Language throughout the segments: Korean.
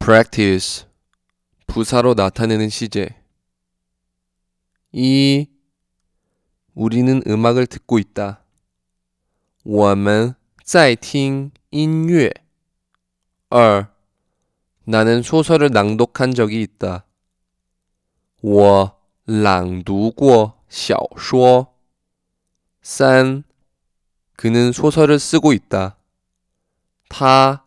practice 부사로 나타내는 시제 2 우리는 음악을 듣고 있다. 我们在听音乐.2 어, 나는 소설을 낭독한 적이 있다. 我朗读过小说.3 그는 소설을 쓰고 있다. 타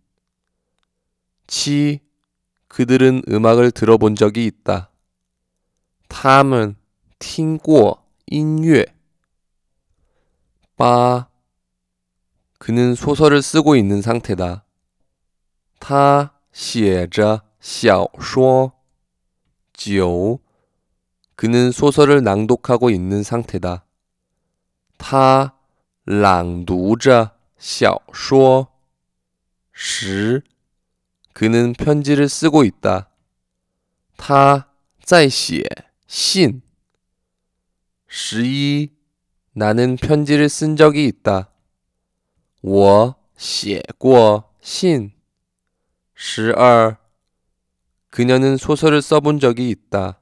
치 그들은 음악을 들어본 적이 있다. 他们 팅고 인류 빠 그는 소설을 쓰고 있는 상태다. 他写着小说九 그는 소설을 낭독하고 있는 상태다. 他朗读着小说十 그는 편지를 쓰고 있다. 他在写信. 11. 나는 편지를 쓴 적이 있다. 我写过信. 12. 그녀는 소설을 써본 적이 있다.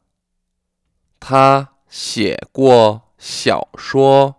她写过小说.